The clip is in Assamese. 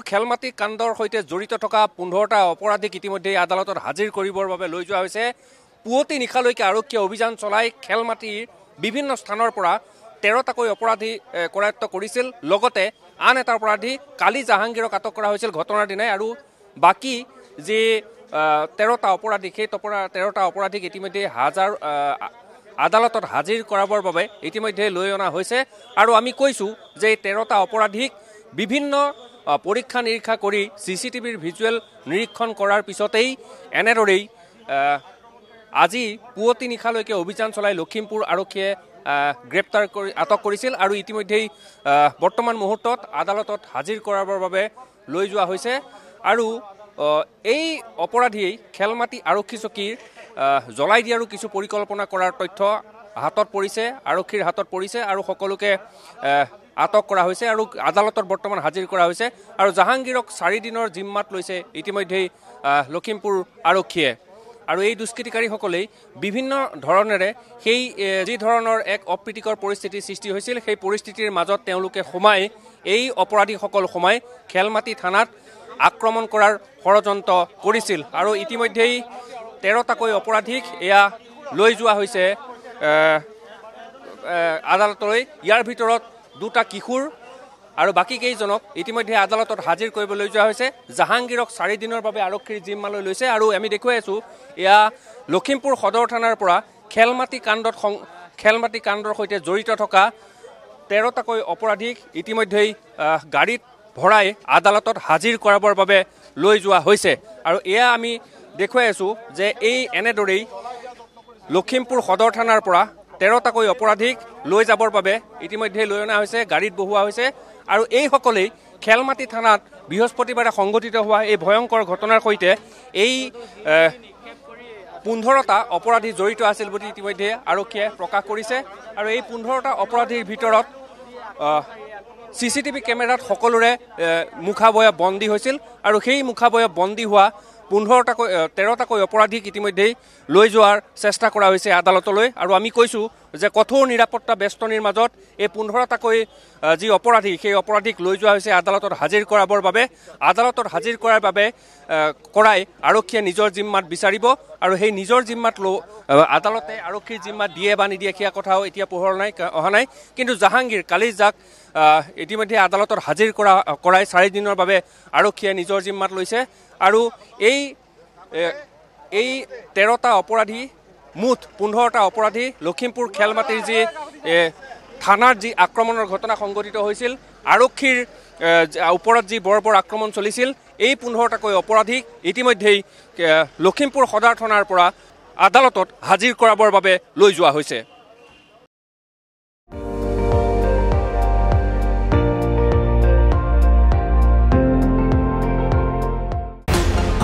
মণিপুৰ খেলমাতি কাণ্ডৰ সৈতে জড়িত থকা পোন্ধৰটা অপৰাধীক ইতিমধ্যে আদালতত হাজিৰ কৰিবৰ বাবে লৈ যোৱা হৈছে পুৱতি নিশালৈকে আৰক্ষীয়ে অভিযান চলাই খেলমাটিৰ বিভিন্ন স্থানৰ পৰা তেৰটাকৈ অপৰাধী কৰায়ত্ব কৰিছিল লগতে আন এটা অপৰাধী কালি জাহাংগীৰক আটক কৰা হৈছিল ঘটনাৰ দিনাই আৰু বাকী যি তেৰটা অপৰাধী সেই তপৰা তেৰটা অপৰাধীক ইতিমধ্যে হাজাৰ আদালতত হাজিৰ কৰাবৰ বাবে ইতিমধ্যে লৈ অনা হৈছে আৰু আমি কৈছোঁ যে এই তেৰটা অপৰাধীক বিভিন্ন পৰীক্ষা নিৰীক্ষা কৰি চি চি টিভিৰ ভিজুৱেল নিৰীক্ষণ কৰাৰ পিছতেই এনেদৰেই আজি পুৱতি নিশালৈকে অভিযান চলাই লখিমপুৰ আৰক্ষীয়ে গ্ৰেপ্তাৰ কৰি আটক কৰিছিল আৰু ইতিমধ্যেই বৰ্তমান মুহূৰ্তত আদালতত হাজিৰ কৰাবৰ বাবে লৈ যোৱা হৈছে আৰু এই অপৰাধীয়ে খেলমাটি আৰক্ষী চকীৰ জ্বলাই দিয়াৰো কিছু পৰিকল্পনা কৰাৰ তথ্য হাতত পৰিছে আৰক্ষীৰ হাতত পৰিছে আৰু সকলোকে আটক কৰা হৈছে আৰু আদালতত বৰ্তমান হাজিৰ কৰা হৈছে আৰু জাহাংগীৰক চাৰিদিনৰ জিম্মাত লৈছে ইতিমধ্যেই লখিমপুৰ আৰক্ষীয়ে আৰু এই দুষ্কৃতিকাৰীসকলেই বিভিন্ন ধৰণেৰে সেই যি ধৰণৰ এক অপ্ৰীতিকৰ পৰিস্থিতিৰ সৃষ্টি হৈছিল সেই পৰিস্থিতিৰ মাজত তেওঁলোকে সোমাই এই অপৰাধীসকল সোমাই খেলমাটি থানাত আক্ৰমণ কৰাৰ ষড়যন্ত্ৰ কৰিছিল আৰু ইতিমধ্যেই তেৰটাকৈ অপৰাধীক এয়া লৈ যোৱা হৈছে আদালতলৈ ইয়াৰ ভিতৰত দুটা কিশোৰ আৰু বাকী কেইজনক ইতিমধ্যে আদালতত হাজিৰ কৰিবলৈ যোৱা হৈছে জাহাংগীৰক চাৰিদিনৰ বাবে আৰক্ষীৰ জিম্মালৈ লৈছে আৰু আমি দেখুৱাই আছোঁ এয়া লখিমপুৰ সদৰ থানাৰ পৰা খেল মাটি কাণ্ডত সং খেল মাটি কাণ্ডৰ সৈতে জড়িত থকা তেৰটাকৈ অপৰাধীক ইতিমধ্যেই গাড়ীত ভৰাই আদালতত হাজিৰ কৰাবৰ বাবে লৈ যোৱা হৈছে আৰু এয়া আমি দেখুৱাই আছোঁ যে এই এনেদৰেই লখিমপুৰ সদৰ থানাৰ পৰা তেৰটাকৈ অপৰাধীক লৈ যাবৰ বাবে ইতিমধ্যে লৈ অনা হৈছে গাড়ীত বহোৱা হৈছে আৰু এইসকলেই খেলমাটি থানাত বৃহস্পতিবাৰে সংঘটিত হোৱা এই ভয়ংকৰ ঘটনাৰ সৈতে এই পোন্ধৰটা অপৰাধী জড়িত আছিল বুলি ইতিমধ্যে আৰক্ষীয়ে প্ৰকাশ কৰিছে আৰু এই পোন্ধৰটা অপৰাধীৰ ভিতৰত চি চি টিভি কেমেৰাত সকলোৰে মুখাবয়ৱ বন্দী হৈছিল আৰু সেই মুখাবয়ৱ বন্দী হোৱা পোন্ধৰটাকৈ তেৰটাকৈ অপৰাধীক ইতিমধ্যেই লৈ যোৱাৰ চেষ্টা কৰা হৈছে আদালতলৈ আৰু আমি কৈছোঁ যে কঠোৰ নিৰাপত্তা বেষ্টনীৰ মাজত এই পোন্ধৰটাকৈ যি অপৰাধী সেই অপৰাধীক লৈ যোৱা হৈছে আদালতত হাজিৰ কৰাবৰ বাবে আদালতত হাজিৰ কৰাৰ বাবে কৰাই আৰক্ষীয়ে নিজৰ জিম্মাত বিচাৰিব আৰু সেই নিজৰ জিম্মাত ল আদালতে আৰক্ষীৰ জিম্মাত দিয়ে বা নিদিয়ে সেয়া কথাও এতিয়া পোহৰ নাই অহা নাই কিন্তু জাহাংগীৰ কালি যাক ইতিমধ্যে আদালতত হাজিৰ কৰা কৰাই চাৰিদিনৰ বাবে আৰক্ষীয়ে নিজৰ জিম্মাত লৈছে আৰু এই এই তেৰটা অপৰাধী মুঠ পোন্ধৰটা অপৰাধী লখিমপুৰ খেলমাটিৰ যি থানাৰ যি আক্ৰমণৰ ঘটনা সংঘটিত হৈছিল আৰক্ষীৰ ওপৰত যি বৰ বৰ আক্ৰমণ চলিছিল এই পোন্ধৰটাকৈ অপৰাধীক ইতিমধ্যেই লখিমপুৰ সদৰ থানাৰ পৰা আদালতত হাজিৰ কৰাবৰ বাবে লৈ যোৱা হৈছে